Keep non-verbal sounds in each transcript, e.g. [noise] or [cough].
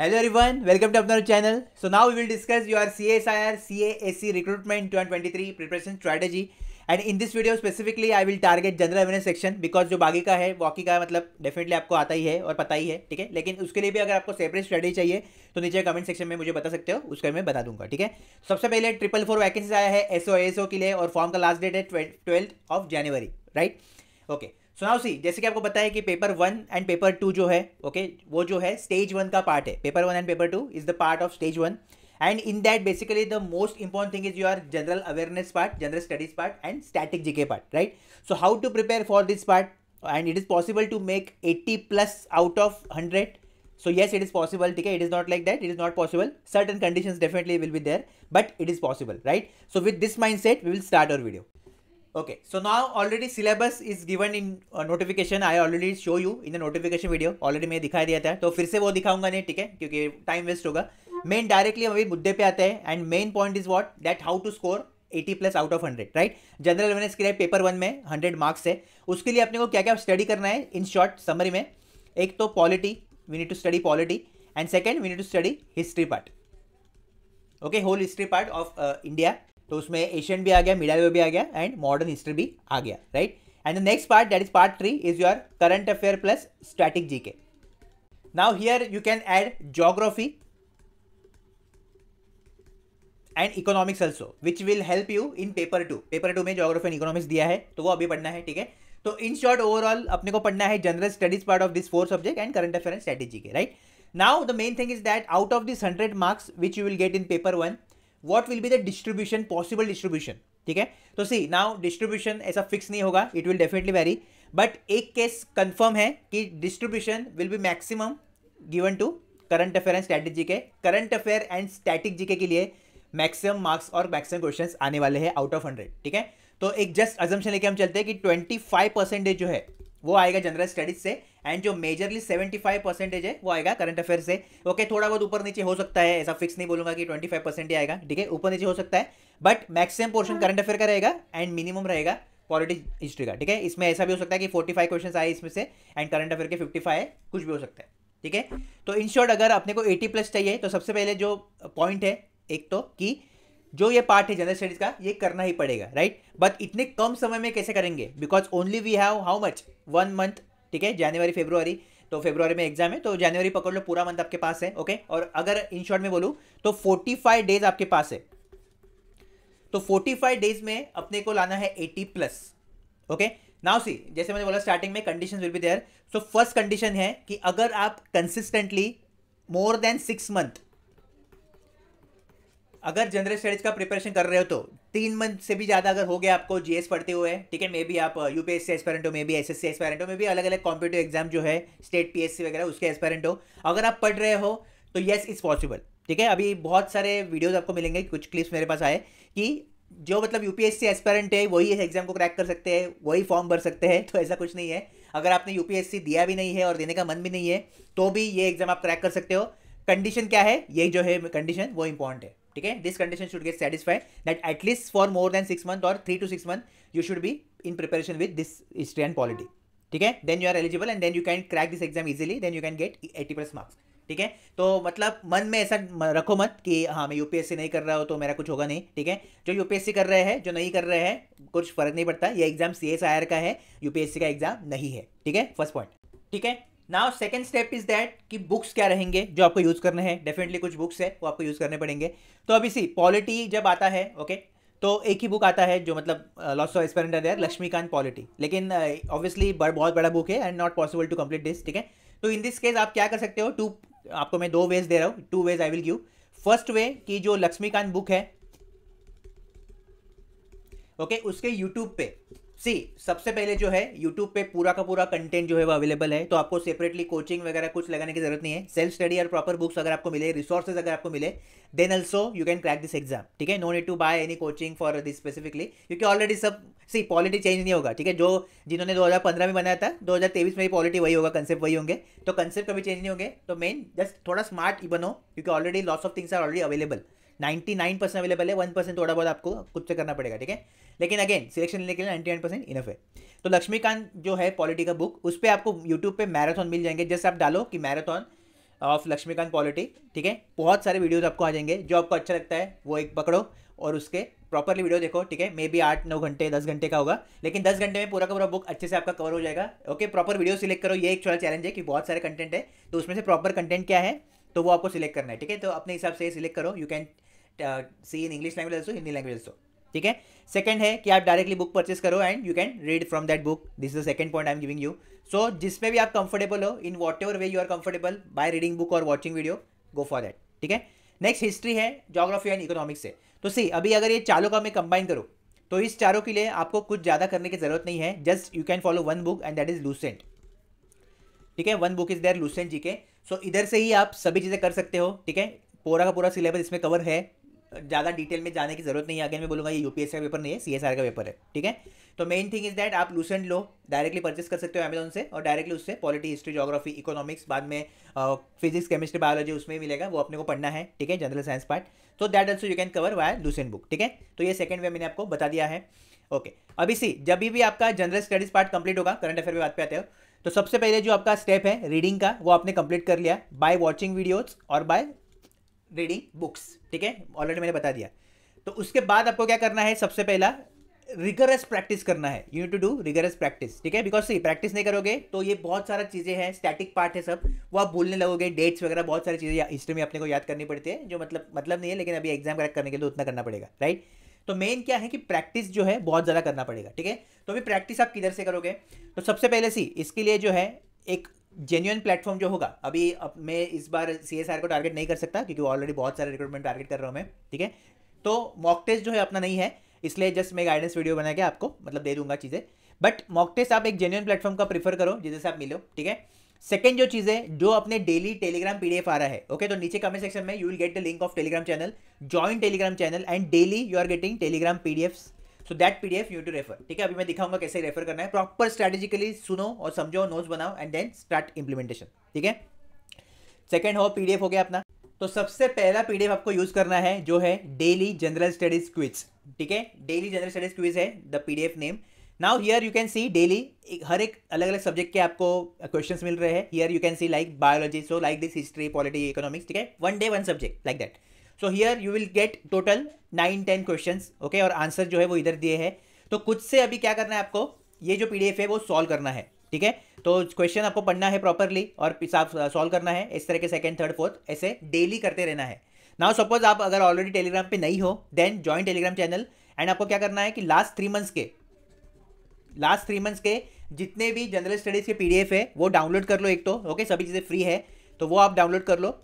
Hello everyone, welcome to our channel. So now we will discuss your CSIR CAAC twenty 2023 preparation strategy and in this video specifically I will target general awareness section because जो बाकी का है walkie का मतलब definitely आपको आता ही है और पता ही है ठीक है लेकिन उसके लिए भी अगर आपको सेपरेट स्ट्रैटेजी चाहिए तो नीचे कमेंट सेक्शन में मुझे बता सकते हो उसका मैं बता दूंगा ठीक है सबसे पहले ट्रिपल फोर वैकेंसी आया है एसओ एसओ के लिए और फॉर्म का लास्ट डेट है twelfth of January right okay सुनाओ सी जैसे कि आपको पता है कि paper one and paper two जो है ओके okay, वो जो है स्टेज वन का पार्ट है paper one and paper two is the part of stage one and in that basically the most important thing is your general awareness part general studies part and static GK part right so how to prepare for this part and it is possible to make eighty plus out of hundred so yes it is possible ठीक है it is not like that it is not possible certain condition definitely will be there but it is possible right so with this mind set we will start our video Okay, so now already syllabus is given in uh, notification. I already show you in the notification video. Already मैं दिखाई दिया था तो फिर से वो दिखाऊंगा नहीं ठीक है क्योंकि टाइम वेस्ट होगा मेन डायरेक्टली अभी मुद्दे पे आते हैं and main point is what that how to score 80 plus out of 100 right general awareness के लिए पेपर वन में 100 मार्क्स है उसके लिए अपने को क्या क्या स्टडी करना है इन शॉर्ट समरी में एक तो polity we need to study polity and second we need to study history part okay whole history part of uh, india तो उसमें एशियन भी आ गया मिडालवे भी आ गया एंड मॉडर्न हिस्ट्री भी आ गया right and the next part that is part three is your current affair plus static GK now here you can add geography and economics also which will help you in paper two paper two में geography and economics दिया है तो वो अभी पढ़ना है ठीक है तो इन शॉर्ट ओवरऑल अपने को पढ़ना है general studies part of this four subject and current affair and strategy के right now the main thing is that out of this hundred marks which you will get in paper one what will be the distribution possible distribution ठीक है तो see now distribution ऐसा fix नहीं होगा it will definitely vary but एक case confirm है कि distribution will be maximum given to current affair and static GK current affair and static GK के लिए मैक्सिमम मार्क्स और मैक्सिमम क्वेश्चंस आने वाले हैं आउट ऑफ हंड्रेड ठीक है तो एक जस्ट अजम्पन लेके हम चलते हैं कि ट्वेंटी फाइव परसेंटेज जो है वो आएगा जनरल स्टडीज से एंड जो मेजरली 75 परसेंटेज है वो आएगा करंट अफेयर से ओके okay, थोड़ा बहुत ऊपर नीचे हो सकता है ऐसा फिक्स नहीं बोलूंगा कि 25 परसेंट ही आएगा ठीक है ऊपर नीचे हो सकता है but maximum portion current affair का रहेगा एंड मिनिमम रहेगा पॉलिटिक हिस्ट्री का ठीक है इसमें ऐसा भी हो सकता है कि फाइव क्वेश्चन आए इसमें से एंड करंट अफेयर के फाइव है कुछ भी हो सकता है ठीक है तो इन शॉर्ट अगर अपने को एटी प्लस चाहिए तो सबसे पहले जो पॉइंट है एक तो कि जो ये पार्ट है जनरल स्टडीज का ये करना ही पड़ेगा राइट बट इतने कम समय में कैसे करेंगे because only we have how much one month ठीक है जनवरी फेब्रुवरी तो फेब्रुवरी में एग्जाम है तो जनवरी पकड़ लो पूरा मंथ आपके पास है ओके और अगर इन शॉर्ट में बोलूँ तो फोर्टी फाइव डेज आपके पास है तो फोर्टी फाइव डेज में अपने को लाना है eighty plus okay now see जैसे मैंने बोला स्टार्टिंग में condition will be there so first condition है कि अगर आप consistently more than six month अगर जनरल स्टडीज का प्रिपरेशन कर रहे हो तो तीन मंथ से भी ज़्यादा अगर हो गया आपको जीएस पढ़ते हुए ठीक है मे बी आप यू पी एस एस्पेरेंट हो may be SSC C aspirant हो मे भी अलग अलग कॉम्पिटेटिव एग्जाम जो है स्टेट पी एस सी वगैरह उसके एस्पेरेंट हो अगर आप पढ़ रहे हो तो येस इज़ पॉसिबल ठीक है अभी बहुत सारे वीडियोज आपको मिलेंगे कुछ क्लिप्स मेरे पास आए कि जो मतलब यूपीएससी एस्पेरेंट है वही एग्जाम को क्रैक कर सकते हैं वही फॉर्म भर सकते हैं [laughs] तो ऐसा कुछ नहीं है अगर आपने यूपीएससी दिया भी नहीं है और देने का मन भी नहीं है तो भी ये एग्जाम आप क्रैक कर सकते हो कंडीशन क्या है ये जो है कंडीशन वो इंपॉर्टेंट है ठीक है this condition should get satisfy that at least for more than six month और three to six month you should be in preparation with this history and polity ठीक है then you are eligible and then you can crack this exam easily then you can get eighty plus marks ठीक है तो मतलब मन में ऐसा रखो मत कि हाँ मैं यूपीएससी नहीं कर रहा हूँ तो मेरा कुछ होगा नहीं ठीक है जो यूपीएससी कर रहे हैं जो नहीं कर रहे हैं कुछ फर्क नहीं पड़ता ये exam C S I R का है यूपीएससी का एग्जाम नहीं है ठीक है फर्स्ट पॉइंट ठीक है now second step is that कि बुक्स क्या रहेंगे जो आपको यूज़ करने हैं डेफिनेटली कुछ बुक्स है वो आपको यूज़ करने पड़ेंगे तो अब इसी पॉलिटी जब आता है ओके okay, तो एक ही बुक आता है जो मतलब लॉस ऑफ एक्सपेरेंट है लक्ष्मीकांत पॉलिटी लेकिन ऑब्वियसली uh, बहुत बड़ा बुक है and not possible to complete this ठीक है तो इन दिस केस आप क्या कर सकते हो टू आपको मैं दो वेज दे रहा हूँ two ways I will give first way कि जो लक्ष्मीकांत बुक है ओके okay, उसके यूट्यूब पे सी सबसे पहले जो है यूट्यूब पे पूरा का पूरा कंटेंट जो है वो अवेलेबल है तो आपको सेपरेटली कोचिंग वगैरह कुछ लगाने की जरूरत नहीं है सेल्फ स्टडी और प्रॉपर बुक्स अगर आपको मिले रिसोर्सेज अगर आपको मिले then also you can crack this exam ठीक है no need to buy any coaching for this specifically क्योंकि ऑलरेडी सब सी पॉलिटी चेंज नहीं होगा ठीक है जो जिन्होंने दो में बनाया था दो में भी पॉलिटी वही होगा कंसेप्ट वही होंगे तो कंसेप्ट कभी चेंज नहीं होंगे तो मेन जस्ट थोड़ा स्मार्ट बनो क्योंकि already lots of things are already available ninety nine percent available है वन परसेंट थोड़ा बहुत आपको खुद से करना पड़ेगा ठीक है लेकिन अगेन सिलेक्शन लेने के लिए नाइन्टी नाइन परसेंट इनफ है तो लक्ष्मीकांत जो है पॉलिटी का बुक उस पर आपको यूट्यूब पर मैराथन मिल जाएंगे जैसे आप डालो कि मैराथन ऑफ लक्ष्मीकांत पॉलिटी ठीक है बहुत सारे वीडियोज़ आपको आ जाएंगे जो आपको अच्छा लगता है वो एक पकड़ो और उसके प्रॉपरली वीडियो देखो ठीक है मे बी आठ नौ घंटे दस घंटे का होगा लेकिन दस घंटे में पूरा का पूरा बुक अच्छे से आपका कवर हो जाएगा ओके प्रॉपर वीडियो सिलेक्ट करो ये एक छोटा चैलेंज है कि बहुत सारे कंटेंट है तो उसमें से प्रॉपर कंटेंट क्या है तो वो आपको सिलेक्ट करना है ठीक है तो अपने हिसाब से सिलेक्ट करो you can see in English language also Hindi language also ठीक है सेकंड है कि आप डायरेक्टली बुक परचेस करो and you can read from that book this is the second point I am giving you so जिसमें भी आप कंफर्टेबल हो in whatever way you are comfortable by reading book और watching video go for that ठीक है next history है geography and economics है तो सी अभी अगर ये चारों का मैं कंबाइन करूँ तो इस चारों के लिए आपको कुछ ज़्यादा करने की ज़रूरत नहीं है just you can follow one book and that is Lucent ठीक है one book is there Lucent G K so इधर से ही आप सभी चीज़ें कर सकते हो ठीक है पूरा का पूरा सिलेबस इसमें कवर है ज़्यादा डिटेल में जाने की जरूरत नहीं है अगर मैं बोलूँगा ये यूपीएससी का पेपर नहीं है सीएसआर का पेपर है ठीक है तो मेन थिंग इज दैट आप लूसेंट लो डायरेक्टली परचेस कर सकते हो अमेजोन से और डायरेक्टली उससे पॉलिटी हिस्ट्री जोग्राफी इकोनॉमिक्स बाद में फिजिक्स केमिस्ट्री बायोलॉजी उसमें मिलेगा वो अपने को पढ़ना है ठीक है जनरल साइंस पार्ट तो that also you can cover by Lucent book ठीक है तो ये सेकंड वे मैंने आपको बता दिया है ओके अभी सी जब भी आपका जनरल स्टडीज पार्ट कंप्लीट होगा करंट अफेयर में बात पे आते हो तो सबसे पहले जो आपका स्टेप है रीडिंग का वो आपने कंप्लीट कर लिया बाय वॉचिंग वीडियोज और बाय रीडिंग बुक्स ठीक है ऑलरेडी मैंने बता दिया तो उसके बाद आपको क्या करना है सबसे पहला रिगरस प्रैक्टिस करना है you to do rigorous practice ठीक है बिकॉज सी प्रैक्टिस नहीं करोगे तो ये बहुत सारा चीज़ें हैं स्टैटिक पार्ट है सब वो आप भूलने लगोगे डेट्स वगैरह बहुत सारी चीज़ें हिस्ट्री में अपने को याद करनी पड़ती है जो मतलब मतलब नहीं है लेकिन अभी एग्जाम क्रैक करने के लिए तो उतना करना पड़ेगा राइट तो मेन क्या है कि प्रैक्टिस जो है बहुत ज़्यादा करना पड़ेगा ठीक है तो अभी प्रैक्टिस आप किधर से करोगे तो सबसे पहले सी इसके लिए जो है एक जेन्यून प्लेटफॉर्म जो होगा अभी अब मैं इस बार सी एस आर को टारगेट नहीं कर सकता क्योंकि ऑलरेडी बहुत सारे रिक्रूटमेंट टारगेट कर रहा हूँ मैं ठीक है तो मॉक टेस्ट जो है अपना नहीं है इसलिए जस्ट मैं गाइडेंस वीडियो बना के आपको मतलब दे दूंगा चीज़ें बट मॉक टेस्ट आप एक जेन्यून प्लेटफॉर्म का प्रीफर करो जिसे आप मिलो ठीक है सेकेंड जो चीज़ है जो अपने डेली टेलीग्राम पीडीएफ आ रहा है ओके तो नीचे कमेंट सेक्शन में you will get the link of Telegram channel join Telegram channel and daily you are getting Telegram PDFs so that P D F you to refer ठीक है अभी मैं दिखाऊंगा कैसे रेफर करना है प्रॉपर स्ट्रेटेजिकली सुनो और समझो नोट्स बनाओ एंड देन स्टार्ट इंप्लीमेंटेशन ठीक है सेकेंड हो पी डी एफ हो गया अपना तो सबसे पहला पी डी एफ आपको यूज करना है जो है डेली जनरल स्टडीज क्विज ठीक है डेली जनरल स्टडीज क्विज है the P D F name now here you can see daily हर एक अलग अलग सब्जेक्ट के आपको क्वेश्चन मिल रहे हैं here you can see like biology so like this history polity economics ठीक है one day one subject like that so here you will get total nine ten question okay और आंसर जो है वो इधर दिए हैं तो कुछ से अभी क्या करना है आपको ये जो पी है वो सॉल्व करना है ठीक है तो क्वेश्चन आपको पढ़ना है प्रॉपरली और सॉल्व करना है इस तरह के सेकेंड थर्ड फोर्थ ऐसे डेली करते रहना है नाउ सपोज आप अगर ऑलरेडी टेलीग्राम पे नहीं हो then join Telegram channel and आपको क्या करना है कि लास्ट थ्री मंथ्स के लास्ट थ्री मंथ्स के जितने भी जनरल स्टडीज़ के पीडीएफ है वो डाउनलोड कर लो एक तो ओके सभी चीज़ें फ्री है तो वो आप डाउनलोड कर लो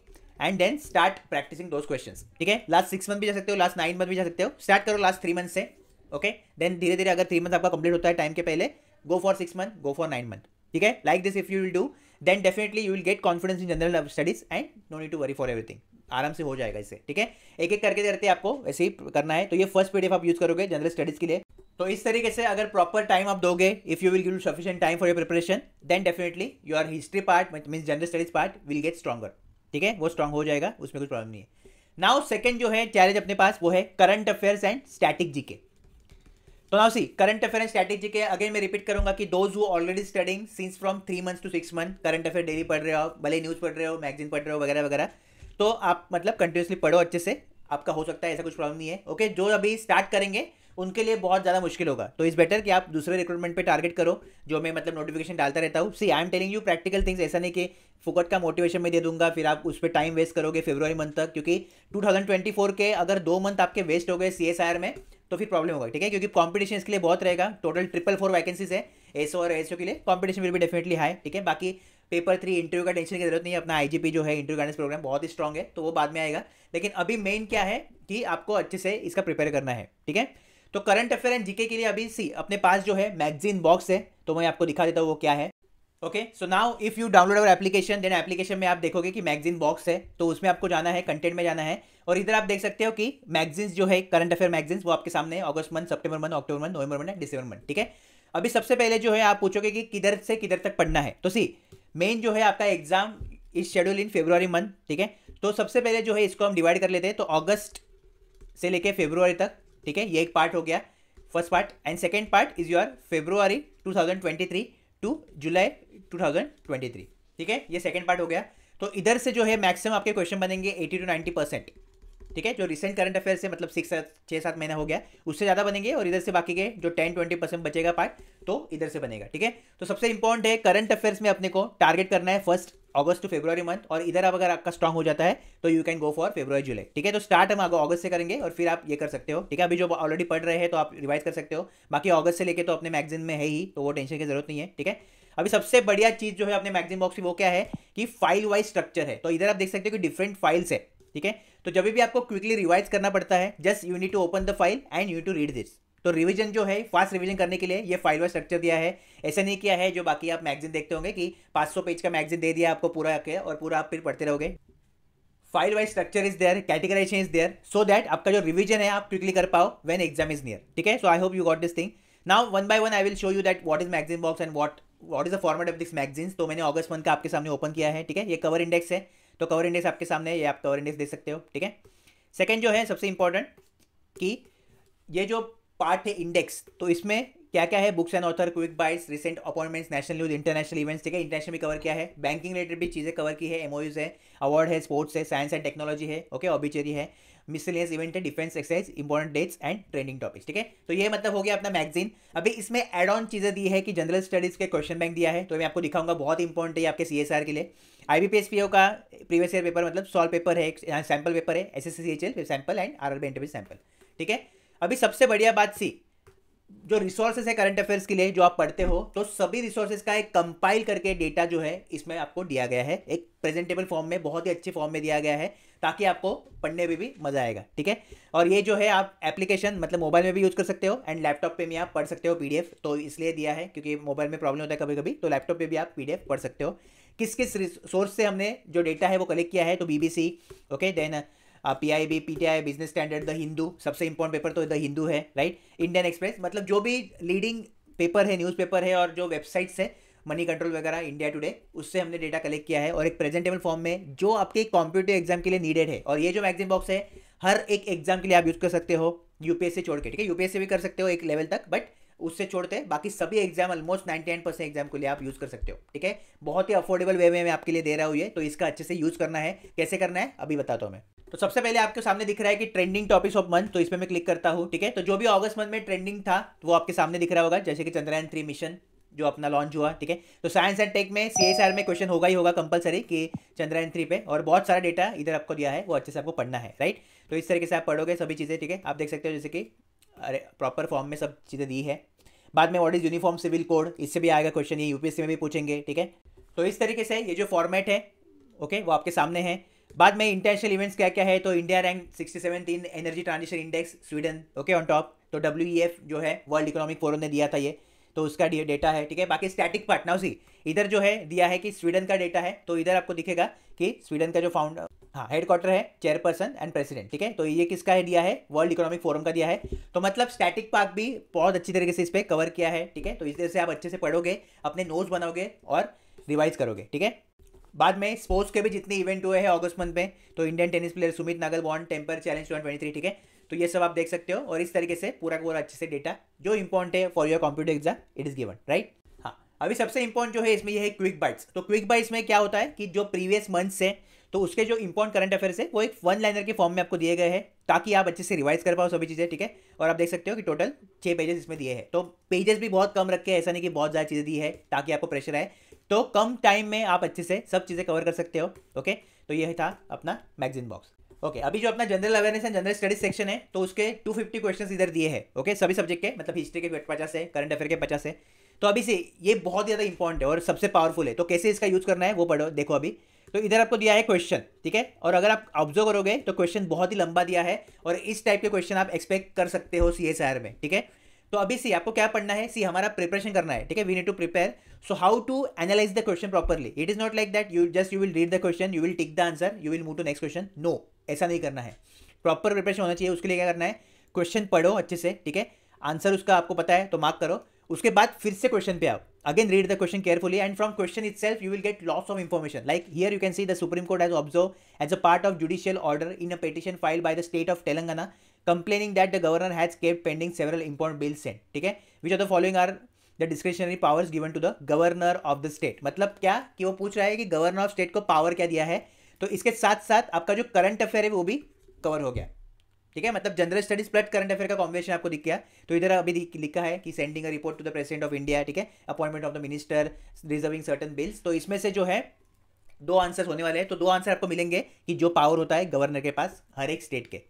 and then start practicing those question ठीक है लास्ट सिक्स मंथ भी जा सकते हो लास्ट नाइन मंथ भी जा सकते हो स्टार्ट करो लास्ट थ्री मंथ से ओके देन धीरे धीरे अगर थ्री मंथ आपका कंप्लीट होता है टाइम के पहले go for six month go for nine month ठीक है like this if you will do then definitely you will get confidence in general studies and no need to worry for everything आराम से हो जाएगा इससे ठीक है एक एक करके करते आपको ऐसे ही करना है तो ये फर्स्ट पीडीएफ आप यूज करोगे जनरल स्टडीज के लिए तो इस तरीके से अगर प्रॉपर टाइम आप दोगे if you will give sufficient time for your preparation then definitely your history part mean general studies part will get stronger ठीक है वो स्ट्रांग हो जाएगा उसमें कुछ प्रॉब्लम नहीं है नाउ सेकेंड जो है चैलेंज अपने पास वो है करंट अफेयर्स एंड स्टैटिक के तो now see current affair and static के अगेन मैं रिपीट करूंगा कि those who already studying since from three months to six month current affair daily पढ़ रहे हो भले न्यूज़ पढ़ रहे हो मैगजीन पढ़ रहे हो वगैरह वगैरह तो आप मतलब कंटिन्यूसली पढ़ो अच्छे से आपका हो सकता है ऐसा कुछ प्रॉब्लम नहीं है ओके जो अभी स्टार्ट करेंगे उनके लिए बहुत ज़्यादा मुश्किल होगा तो इज़ बेटर कि आप दूसरे रिक्रूटमेंट पे टारगेट करो जो मैं मतलब नोटिफिकेशन डालता रहता हूँ see I'm telling you practical things ऐसा नहीं कि फुकट का मोटिवेशन मैं दे दूंगा फिर आप उस पर टाइम वेस्ट करोगे फेब्रवरी मंथ तक क्योंकि टू के अगर दो मंथ आपके वेस्ट हो गए सी में तो फिर प्रॉब्लम होगा ठीक है क्योंकि कॉम्पिटिशन इसके लिए बहुत रहेगा टोटल ट्रिपल फोर वैकेंसीज है एसओ और एसओ के लिए कॉम्पिटिशन भी डेफिनेटली हाई ठीक है बाकी पेपर थ्री इंटरव्यू का टेंशन की जरूरत नहीं है अपना आईजीपी जो है इंटरव्यू गाइडेंस प्रोग्राम बहुत ही स्ट्रॉग है तो वो बाद में आएगा लेकिन अभी मेन क्या है कि आपको अच्छे से इसका प्रिपेयर करना है ठीक है तो करंट अफेयर एंड जीके के लिए अभी सी अपने पास जो है मैगजीन बॉक्स है तो मैं आपको दिखा देता हूँ वो क्या है okay so now if you download our application then application में आप देखोगे कि मैगजीन बॉक्स है तो उसमें आपको जाना है कंटेंट में जाना है और इधर आप देख सकते हो कि मैगजीन्स जो है करंट अफेयर मैगजीन्स वो आपके सामने अगस्त मंथ सितंबर मंथ अक्टूबर मंथ नवंबर मंथ डिसंबर मंथ ठीक है अभी सबसे पहले जो है आप पूछोगे कि किधर से किधर तक पढ़ना है तो सी मेन जो है आपका exam is schedule in February month ठीक है तो सबसे पहले जो है इसको हम डिवाइड कर लेते हैं तो अगस्त से लेके फेब्रुवरी तक ठीक है ये एक पार्ट हो गया first part and second part is your February 2023 to July 2023 ठीक है ये सेकेंड पार्ट हो गया तो इधर से जो है मैक्सिमम आपके क्वेश्चन बनेंगे 80 टू 90 परसेंट ठीक है जो रिसेंट करंट अफेयर से मतलब सिक्स छः सात महीना हो गया उससे ज़्यादा बनेंगे और इधर से बाकी के जो टेन ट्वेंटी परसेंट बचेगा पार्ट तो इधर से बनेगा ठीक है तो सबसे इंपॉर्टेंट है करंट अफेयर्स में अपने को टारगेट करना है first August to February month और इधर आप अगर आपका स्ट्रॉग हो जाता है तो you can go for February July ठीक है तो स्टार्ट हम आगे अगस्त से करेंगे और फिर आप ये कर सकते हो ठीक है अभी जो ऑलरेडी पढ़ रहे हैं तो आप रिवाइज कर सकते हो बाकी अगस्त से लेकर तो अपने मैगजीन में है ही तो वो टेंशन की जरूरत नहीं है ठीक है अभी सबसे बढ़िया चीज़ जो है अपने मैगजीन बॉक्स की वो क्या है कि फाइल वाइज स्ट्रक्चर है तो इधर आप देख सकते हो कि डिफरेंट फाइल्स है ठीक है तो जब भी आपको क्विकली रिवाइज करना पड़ता है just you need to open the file and you to read this तो रिवीजन जो है फास्ट रिवीजन करने के लिए ये फाइल वाइज स्ट्रक्चर दिया है ऐसा नहीं किया है जो बाकी आप मैगजीन देखते होंगे कि 500 पेज का मैगजीन दे दिया आपको पूरा आके और पूरा आप फिर पढ़ते रहोगे file wise structure is there categorisation is there so that आपका जो रिविजन है आप क्विकली कर पाओ वेन एग्जाम इज नियर ठीक है so I hope you got this thing now one by one I will show you that what is magazine box and what what is the format of this magazine तो मैंने August month का आपके सामने open किया है ठीक है ये कवर इंडेक्स है तो कवर इंडेक्स आपके सामने है ये आप कवर इंडेक्स देख सकते हो ठीक है सेकेंड जो है सबसे इंपॉर्टेंट कि ये जो पार्ट है इंडेक्स तो इसमें क्या क्या है books and author quick bytes recent appointments national news international events ठीक है इंटरनेशनल भी कवर किया है बैंकिंग रिलेटेड भी चीज़ें कवर की है एमओयूज है अवार्ड है स्पोर्ट्स है साइंस एंड टेक्नोलॉजी है ओके ऑबिचेरी है मिसलियस इवेंट है defence exercise important dates and trending topics ठीक है तो ये मतलब हो गया अपना मैगजीन अभी इसमें एड ऑन चीज़ें दी है कि जनरल स्टडीज़ के क्वेश्चन बैंक दिया है तो मैं आपको दिखाऊंगा बहुत इंपॉर्टेंट है आपके सी के लिए I B P S P O का प्रीवियस ईयर पेपर मतलब सॉल्व पेपर है यहाँ सैम्पल पेपर है S S C H L sample and R R B interview sample ठीक है अभी सबसे बढ़िया बात सी जो रिसोर्सेज है करंट अफेयर्स के लिए जो आप पढ़ते हो तो सभी रिसोर्सेज का एक कंपाइल करके डेटा जो है इसमें आपको दिया गया है एक प्रेजेंटेबल फॉर्म में बहुत ही अच्छे फॉर्म में दिया गया है ताकि आपको पढ़ने में भी मजा आएगा ठीक है और ये जो है आप एप्लीकेशन मतलब मोबाइल में भी यूज़ कर सकते हो एंड लैपटॉप पे भी आप पढ़ सकते हो पीडीएफ तो इसलिए दिया है क्योंकि मोबाइल में प्रॉब्लम होता है कभी कभी तो लैपटॉप पे भी आप पीडीएफ पढ़ सकते हो किस किस सोर्स से हमने जो डेटा है वो कलेक्ट किया है तो BBC okay then P I B P T I business standard the Hindu सबसे इंपॉर्टेंट पेपर तो द हिंदू है राइट इंडियन एक्सप्रेस मतलब जो भी लीडिंग पेपर है न्यूज़पेपर है और जो वेबसाइट्स है मनी कंट्रोल वगैरह इंडिया टुडे उससे हमने डेटा कलेक्ट किया है और एक प्रेजेंटेबल फॉर्म में जो आपके कॉम्पिटेटिव एग्जाम के लिए नीडेड है और ये जो मैगजीन बॉक्स है हर एक एग्जाम के लिए आप यूज़ कर सकते हो यूपीएससी छोड़ के ठीक है यूपीएससी भी कर सकते हो एक लेवल तक बट उससे छोड़ते हैं बाकी सभी exam almost nine percent exam के लिए आप यूज़ कर सकते हो ठीक है बहुत ही अफोर्डेबल वे में मैं आपके लिए दे रहा हूँ ये तो इसका अच्छे से यूज़ करना है कैसे करना है अभी बताता हूँ मैं तो सबसे पहले आपके सामने दिख रहा है कि ट्रेंडिंग टॉपिक्स ऑफ मंथ तो इसमें मैं क्लिक करता हूँ ठीक है तो जो भी अगस्त मंथ में ट्रेंडिंग था तो वो आपके सामने दिख रहा होगा जैसे कि चंद्रयान थ्री मिशन जो अपना लॉन्च हुआ ठीक है तो साइंस एंड टेक में सी में क्वेश्चन होगा ही होगा कंपलसरी कि चंद्रयान थ्री पे और बहुत सारा डेटा इधर आपको दिया है वो अच्छे से आपको पढ़ना है राइट तो इस तरीके से आप पढ़ोगे सभी चीज़ें ठीक है आप देख सकते हो जैसे कि अरे प्रॉपर फॉर्म में सब चीज़ें दी है बाद में what is uniform civil code इससे भी आएगा क्वेश्चन ये यूपीएससी में भी पूछेंगे ठीक है तो इस तरीके से ये जो फॉर्मेट है ओके वो आपके सामने है बाद में इंटरनेशनल इवेंट्स क्या क्या है तो इंडिया रैंक सिक्सटी सेवन तीन energy transition index Sweden okay on top तो डब्ल्यू e जो है वर्ल्ड इकोनॉमिक फोरम ने दिया था ये तो उसका डेटा है ठीक है बाकी स्टैटिक पार्ट ना उसी इधर जो है दिया है कि स्वीडन का डेटा है तो इधर आपको दिखेगा कि स्वीडन का जो फाउंड हाँ हेडक्वार्टर है चेयरपर्सन एंड प्रेसिडेंट ठीक है तो ये किसका है दिया है वर्ल्ड इकोनॉमिक फोरम का दिया है तो मतलब स्टैटिक पार्क भी बहुत अच्छी तरीके से इस पर कवर किया है ठीक है तो इस तरह से आप अच्छे से पढ़ोगे अपने नोट्स बनाओगे और रिवाइज करोगे ठीक है बाद में स्पोर्ट्स के भी जितने इवेंट हुए हैं अगस्त मंथ में तो Indian tennis player Sumit Nagal bond Tampere challenge twenty ठीक है तो ये सब आप देख सकते हो और इस तरीके से पूरा पूरा अच्छे से डेटा जो इंपॉर्टेंट है for your computer exam it is given right हाँ अभी सबसे इंपॉर्टेंट जो है इसमें यह है क्विक बाइट्स तो क्विक बाइट्स में क्या होता है कि जो प्रीवियस मंथ है तो उसके जो इम्पोर्ट करंट अफेयर्स है वो एक वन लाइनर के फॉर्म में आपको दिए गए हैं ताकि आप अच्छे से रिवाइज कर पाओ सभी चीज़ें ठीक है और आप देख सकते हो कि टोटल छः पेजेस इसमें दिए हैं तो पेजेस भी बहुत कम रखे ऐसा नहीं कि बहुत ज़्यादा चीज़ें दी है ताकि आपको प्रेशर आए तो कम टाइम में आप अच्छे से सब चीज़ें कवर कर सकते हो ओके तो यह था अपना मैगजीन बॉक्स ओके okay, अभी जो अपना general awareness and general studies section है तो उसके 250 क्वेश्चंस इधर दिए हैं ओके सभी सब्जेक्ट के मतलब हिस्ट्री के पचास है करंट अफेयर के पचास है तो अभी से ये बहुत ज़्यादा इंपॉर्टेंट है और सबसे पावरफुल है तो कैसे इसका यूज़ करना है वो पढ़ो देखो अभी तो इधर आपको दिया है क्वेश्चन ठीक है और अगर आप ऑब्जर्व करोगे तो क्वेश्चन बहुत ही लंबा दिया है और इस टाइप के क्वेश्चन आप एक्सपेक्ट कर सकते हो सी में ठीक है तो अभी सी आपको क्या पढ़ना है सी हमारा प्रिपरेशन करना है ठीक है we need to prepare so how to analyse the question properly it is not like that you just you will read the question you will tick the answer you will move to next question no ऐसा नहीं करना है proper preparation होना चाहिए उसके लिए क्या करना है क्वेश्चन पढ़ो अच्छे से ठीक है आंसर उसका आपको पता है तो मार्क करो उसके बाद फिर से क्वेश्चन पे आओ again read the question carefully and from question itself you will get lots of information like here you can see the supreme court has observed as a part of judicial order in a petition filed by the state of telangana complaining that the governor has kept pending several important bills sent theek hai which of the following are the discretionary powers given to the governor of the state मतलब क्या कि वो पूछ रहा है कि governor of state को power क्या दिया है तो इसके sath साथ आपका जो करंट अफेयर है वो भी कवर हो गया ठीक है मतलब general studies plus current affair का कॉम्बिनेशन आपको दिख गया तो इधर अभी लिखा है कि sending a report to the president of India ठीक है appointment of the minister reserving certain bills तो इसमें से जो है दो आंसर होने वाले हैं तो दो आंसर आपको मिलेंगे कि जो पावर होता है गवर्नर के पास हर एक स्टेट के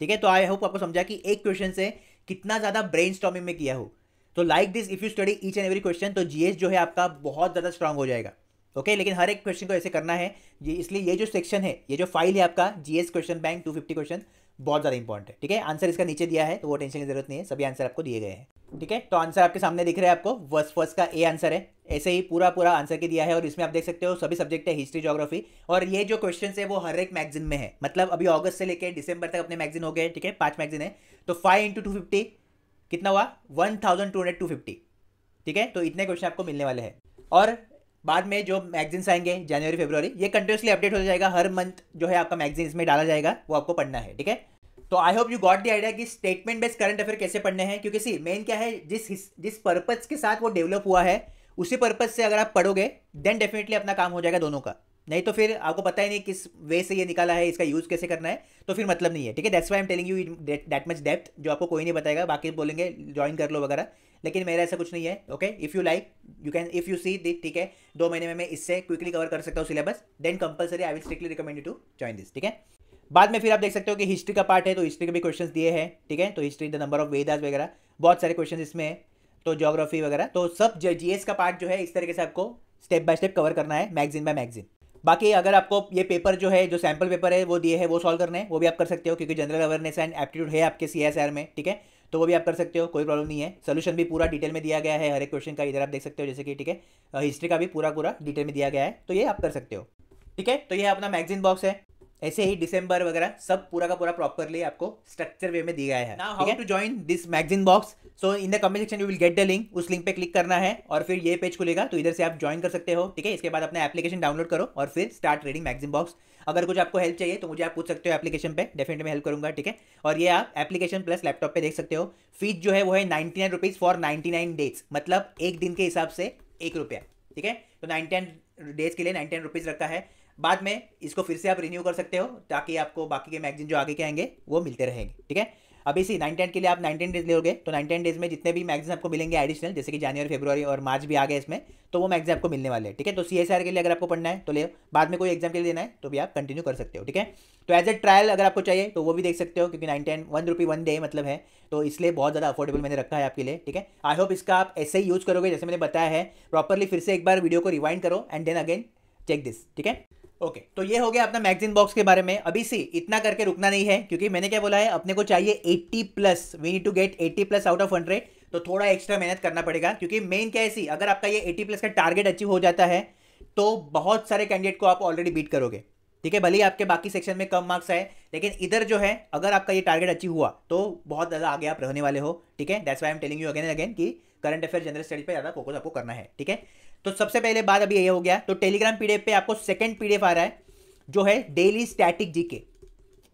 ठीक है तो आई होप आपको समझा कि एक क्वेश्चन से कितना ज़्यादा ब्रेन स्टॉमिंग में किया हो तो like this if you study each and every question तो जीएस जो है आपका बहुत ज़्यादा स्ट्रांग हो जाएगा ओके लेकिन हर एक क्वेश्चन को ऐसे करना है ये इसलिए ये जो सेक्शन है ये जो फाइल है आपका जीएस क्वेश्चन बैंक 250 क्वेश्चन बहुत ज़्यादा इंपॉर्टेंट है ठीक है आंसर इसका नीचे दिया है तो वो टेंशन की जरूरत नहीं है सभी आंसर आपको दिए गए हैं ठीक है तो आंसर आपके सामने दिख रहे है आपको वर्स्ट फर्स्ट का ए आंसर है ऐसे ही पूरा पूरा आंसर के दिया है और इसमें आप देख सकते हो सभी सब्जेक्ट है हिस्ट्री जोग्राफी और ये जो क्वेश्चन है वो हर एक मैगजीन में है मतलब अभी ऑगस्ट से लेकर डिसंबर तक अपने मैगजीन हो गए ठीक है पांच मैगजीन है तो फाइव इंटू टू फिफ्टी कितना हुआ one thousand two hundred two fifty ठीक है तो इतने क्वेश्चन आपको मिलने वाले हैं और बाद में जो मैगजीन्स आएंगे जनवरी फेब्रवरी ये कंटिन्यूसली अपडेट हो जाएगा हर मंथ जो है आपका मैगजीन इसमें डाला जाएगा वो आपको पढ़ना है ठीक है तो I hope you got the idea कि स्टेटमेंट बेस्ड करंट अफेयर कैसे पढ़ने हैं क्योंकि सी मेन क्या है जिस जिस पर्पज के साथ वो डेवलप हुआ है उसी पर्पज से अगर आप पढ़ोगे देन डेफिनेटली अपना काम हो जाएगा दोनों का नहीं तो फिर आपको पता ही नहीं किस वे से ये निकाला है इसका यूज़ कैसे करना है तो फिर मतलब नहीं है ठीक है that's why am telling you that much depth जो आपको कोई नहीं बताएगा बाकी बोलेंगे ज्वाइन कर लो वगैरह लेकिन मेरा ऐसा कुछ नहीं है okay if you like you can if you see that ठीक है दो महीने में मैं इससे क्विकली कवर कर सकता हूँ syllabus then compulsory I will strictly recommend you to join this ठीक है बाद में फिर आप देख सकते हो कि हिस्ट्री का पार्ट है तो हिस्ट्री के भी क्वेश्चन दिए हैं ठीक है तो history the number of Vedas वगैरह बहुत सारे क्वेश्चन इसमें है तो जोग्राफी वगैरह तो सब एस का पार्ट जो है इस तरीके से आपको स्टेप बाय स्टेप कवर करना है मैगजीन बाय मैगजीन बाकी अगर आपको ये पेपर जो है जो सैम्पल पेपर है वो दिए है वो सॉल्व करना है वो भी आप कर सकते हो क्योंकि जनरल अवेयरनेस एंड एप्टीट्यूड है आपके सी में ठीक है तो वो भी आप कर सकते हो कोई प्रॉब्लम नहीं है सोल्यूशन भी पूरा डिटेल में दिया गया है हर एक क्वेश्चन का इधर आप देख सकते हो जैसे कि ठीक है हिस्ट्री का भी पूरा पूरा डिटेल में दिया गया है तो ये आप कर सकते हो ठीक है तो ये अपना मैगजीन बॉक्स है ऐसे ही डिसंबर वगैरह सब पूरा का पूरा प्रॉपरली आपको स्ट्रक्चर वे में दिया है how to join this magazine box so in the comment section you will get the link उस लिंक पे क्लिक करना है और फिर ये पेज खुलेगा तो इधर से आप ज्वाइन कर सकते हो ठीक है इसके बाद अपना एप्लीकेशन डाउनलोड करो और फिर स्टार्ट रीडिंग मैगजीन बॉक्स अगर कुछ आपको हेल्प चाहिए तो मुझे आप पूछ सकते हो एप्लीकेशन पे डेफिनेट में हेल्प करूंगा ठीक है और ये आप एप्लीकेशन प्लस लैपटॉप पे देख सकते हो फीस जो है वो है ninety nine rupees for ninety nine days मतलब एक दिन के हिसाब से एक रुपया ठीक है तो नाइनटी नाइन डेज के लिए नाइनटी नाइन रुपीज़ रखा है बाद में इसको फिर से आप रिन्यू कर सकते हो ताकि आपको बाकी के मैगजीन जो आगे के आएंगे वो मिलते रहेंगे ठीक है अब इसी नाइन टेन के लिए आप नाइन टेन डेज लोगे तो नाइन टेन डेज में जितने भी मैगजीन आपको मिलेंगे एडिशनल जैसे कि जनवरी फेब्रुवरी और मार्च भी आ गए इसमें तो वो मैगजीन आपको मिलने वाले हैं ठीक है तो सी एस आर के लिए अगर आपको पढ़ना है तो ले बाद में कोई एग्जाम के लिए देना है तो भी आप कंटिन्यू कर सकते हो ठीक है तो एज ए ट्रायल अगर आपको चाहिए तो वो भी देख सकते हो क्योंकि nine ten one rupee one day मतलब है तो इसलिए बहुत ज़्यादा अफोर्डेबल मैंने रखा है आपके लिए ठीक है आई होप इसका आप ऐसे ही यूज़ करोगे जैसे मैंने बताया है प्रॉपरली फिर से एक बार वीडियो को रिवाइंड करो and then again check this ठीक है ओके okay, तो ये हो गया अपना मैगजीन बॉक्स के बारे में अभी सी इतना करके रुकना नहीं है क्योंकि मैंने क्या बोला है अपने को चाहिए 80 plus we need to get 80 plus out of 100 तो थोड़ा एक्स्ट्रा मेहनत करना पड़ेगा क्योंकि मेन क्या है सी अगर आपका ये 80 प्लस का टारगेट अचीव हो जाता है तो बहुत सारे कैंडिडेट को आप ऑलरेडी बीट करोगे ठीक है भले ही आपके बाकी सेक्शन में कम मार्क्स आए लेकिन इधर जो है अगर आपका ये टारगेट अचीव हुआ तो बहुत ज़्यादा आगे आप रहने वाले हो ठीक है that's why am telling you again again कि करंट अफेयर जनरल स्टडीज पर ज़्यादा फोकस आपको करना है ठीक है तो सबसे पहले बात अभी ये हो गया तो टेलीग्राम पीडीएफ पे आपको सेकंड पीडीएफ आ रहा है जो है डेली स्टैटिक जीके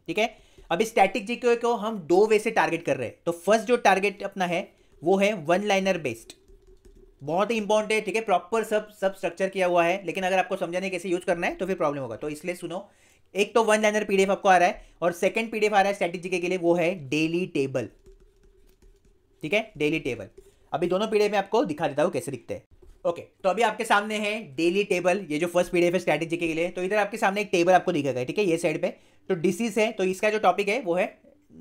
ठीक है अभी स्टैटिक जीके को हम दो वे से टारगेट कर रहे हैं तो फर्स्ट जो टारगेट अपना है वो है वन लाइनर बेस्ड बहुत ही इंपॉर्टेंट है ठीक है प्रॉपर सब सब स्ट्रक्चर किया हुआ है लेकिन अगर आपको समझाने कैसे यूज करना है तो फिर प्रॉब्लम होगा तो इसलिए सुनो एक तो वन लाइनर पीडीएफ आपको आ रहा है और सेकंड पीडीएफ आ रहा है स्टैटिक जीके के लिए वो है डेली टेबल ठीक है डेली टेबल अभी दोनों पीडीएफ में आपको दिखा देता हूँ कैसे दिखते हैं ओके okay, तो अभी आपके सामने है डेली टेबल ये जो फर्स्ट पीडीएफ है स्ट्रैटेजी के लिए तो इधर आपके सामने एक टेबल आपको दिखा गया ठीक है ये साइड पे तो डिसीज है तो इसका जो टॉपिक है वो है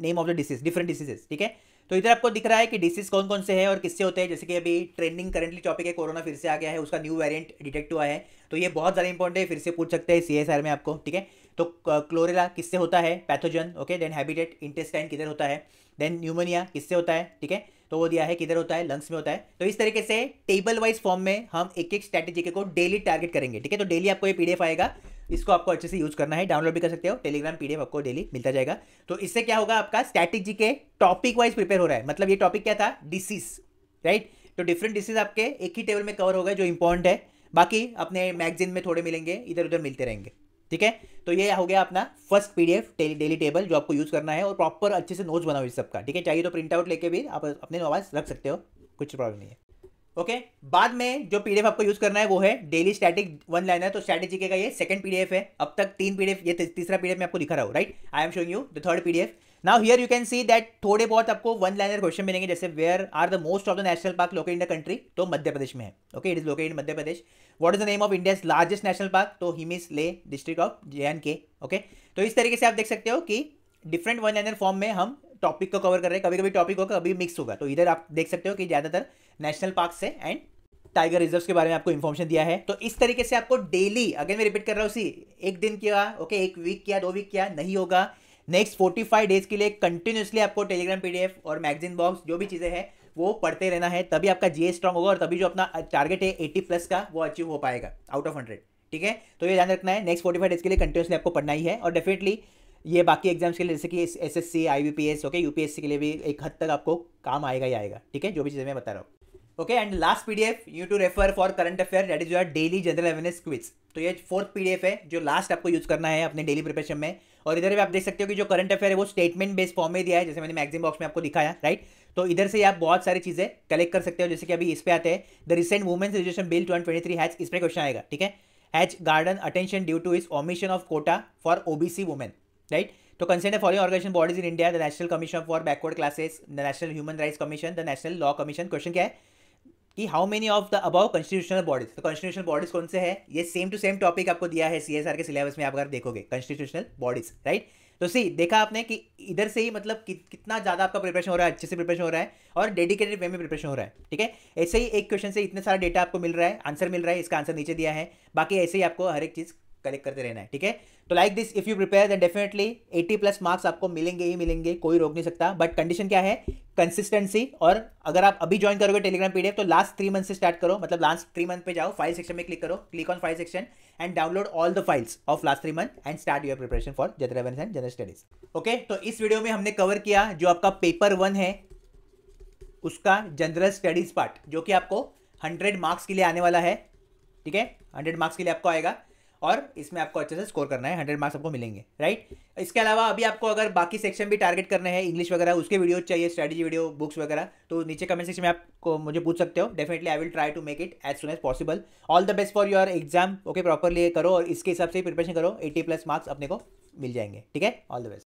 name of the disease different diseases ठीक है तो इधर आपको दिख रहा है कि डिसीज कौन कौन से है और किससे होते हैं जैसे कि अभी ट्रेंडिंग करेंटली टॉपिक है कोरोना फिर से आ गया है उसका न्यू वेरियंट डिटेक्ट हुआ है तो ये बहुत ज़्यादा इंपॉर्टेंट है फिर से पूछ सकते हैं सी में आपको ठीक है तो क्लोरेला किससे होता है pathogen okay then habitat intestine किधर होता है देन न्यूमोनिया किससे होता है ठीक है तो वो दिया है किधर होता है लंग्स में होता है तो इस तरीके से टेबल वाइज फॉर्म में हम एक एक स्ट्रैटेजी को डेली टारगेट करेंगे ठीक है तो डेली आपको ये पीडीएफ आएगा इसको आपको अच्छे से यूज करना है डाउनलोड भी कर सकते हो टेलीग्राम पीडीएफ आपको डेली मिलता जाएगा तो इससे क्या होगा आपका स्ट्रैटेजी के टॉपिक वाइज प्रिपेयर हो रहा है मतलब ये टॉपिक क्या था डिसीज राइट तो डिफरेंट डिसीज आपके एक ही टेबल में कवर होगा जो इंपॉर्टेंट है बाकी अपने मैगजीन में थोड़े मिलेंगे इधर उधर मिलते रहेंगे ठीक है तो ये हो गया अपना फर्स्ट पीडीएफ डेली टेबल जो आपको यूज़ करना है और प्रॉपर अच्छे से नोट्स बनाओ इस सबका ठीक है चाहिए तो प्रिंट आउट लेके भी आप अपने मोबाइल रख सकते हो कुछ प्रॉब्लम नहीं है ओके बाद में जो पीडीएफ आपको यूज करना है वो है डेली स्टैटिक वन लाइन है तो स्टैटिक जीके का ये सेकंड पीडीएफ है अब तक तीन पीडीएफ ये तीसरा पीडीएफ मैं आपको दिखा रहा हूँ right I am showing you the third PDF now here you can see that थोड़े बहुत आपको वन लाइनर क्वेश्चन मिलेंगे जैसे where are the most of the national park locate in the country तो मध्य प्रदेश में है okay it is locate in Madhya Pradesh what is the name of India largest national park तो Hemis Leh district of J and K okay तो इस तरीके से आप देख सकते हो कि डिफरेंट वन लाइनर फॉर्म में हम टॉपिक को कवर कर रहे हैं कभी कभी टॉपिक होगा कभी मिक्स होगा तो इधर आप देख सकते हो कि ज़्यादातर नेशनल पार्क से एंड टाइगर रिजर्व के बारे में आपको इन्फॉर्मेशन दिया है तो इस तरीके से आपको डेली अगेन मैं रिपीट कर रहा हूँ उसी एक दिन किया ओके एक वीक किया दो वीक किया नहीं होगा नेक्स्ट फोर्टी फाइव डेज के लिए कंटिन्यूसली आपको टेलीग्राम पीडीएफ और मैगजीन बॉक्स जो भी चीज़ें हैं वो पढ़ते रहना है तभी आपका जीएस स्ट्रांग होगा और तभी जो अपना टारगेट है एट्टी प्लस का वो अचीव हो पाएगा आउट ऑफ हंड्रेड ठीक है तो ये ध्यान रखना है नेक्स्ट फोर्टी फाइव डेज के लिए कंटिन्यूसली आपको पढ़ना ही है और डेफिनेटली ये बाकी एग्जाम्स के लिए जैसे कि S S C I B P S okay UPSC के लिए भी एक हद तक आपको काम आएगा ही आएगा ठीक है जो भी चीज़ें मैं बता रहा हूँ okay and last PDF you to refer for current affair that is your daily general awareness quiz तो ये फोर्थ पीडीएफ है जो लास्ट आपको यूज करना है अपने डेली प्रिपरेशन में और इधर भी आप देख सकते हो कि जो करंट अफेयर है वो स्टेटमेंट बेस्ड फॉर्म में दिया है जैसे मैंने मैगजीन बॉक्स में आपको दिखाया राइट तो इधर से आप बहुत सारी चीज़ें कलेक्ट कर सकते हो जैसे कि अभी इस पे आते हैं the recent women's registration bill twenty twenty three इस पर क्वेश्चन आएगा ठीक है हैज गार्डन attention due to its omission of quota for OBC women right तो concern a foreign organisation bodies in India the national commission for backward classes the national human rights commission the national law commission question क्या है कि how many of the above constitutional bodies तो constitutional bodies कौन से है ये same to same topic आपको दिया है सीएसआर के सिलेबस में आप अगर देखोगे कॉन्स्टिट्यूशनल बॉडीज राइट तो सी देखा आपने कि इधर से ही मतलब कि, कितना ज़्यादा आपका प्रिपरेशन हो रहा है अच्छे से प्रिपरेशन हो रहा है और डेडिकेटेड वे में प्रिपरेशन हो रहा है ठीक है ऐसे ही एक क्वेश्चन से इतने सारा डेटा आपको मिल रहा है आंसर मिल रहा है इसका आंसर नीचे दिया है बाकी ऐसे ही आपको हर एक चीज़ कलेक्ट करते रहना है ठीक है तो like this if you prepare then definitely 80 plus marks आपको मिलेंगे ही मिलेंगे कोई रोक नहीं सकता बट कंडीशन क्या है कंसिस्टेंसी और अगर आप अभी ज्वाइन करोगे टेलीग्राम पीडीएफ तो लास्ट थ्री मंथ से स्टार्ट करो मतलब लास्ट थ्री मंथ पे जाओ फाइल सेक्शन में क्लिक करो click on file section and download all the files of last three month and start your preparation for general and general studies okay तो इस video में हमने कवर किया जो आपका पेपर वन है उसका जनरल स्टडीज पार्ट जो कि आपको हंड्रेड मार्क्स के लिए आने वाला है ठीक है हंड्रेड मार्क्स के लिए आपको आएगा और इसमें आपको अच्छे से स्कोर करना है हंड्रेड मार्क्स आपको मिलेंगे राइट इसके अलावा अभी आपको अगर बाकी सेक्शन भी टारगेट करने हैं इंग्लिश वगैरह उसके वीडियो चाहिए स्ट्रैटेजी वीडियो बुक्स वगैरह तो नीचे कमेंट सेक्शन में आपको मुझे पूछ सकते हो definitely I will try to make it as soon as possible all the best for your exam okay properly करो और इसके हिसाब से प्रिपरेशन करो एट्टी प्लस मार्क्स अपने को मिल जाएंगे ठीक है ऑल द बेस्ट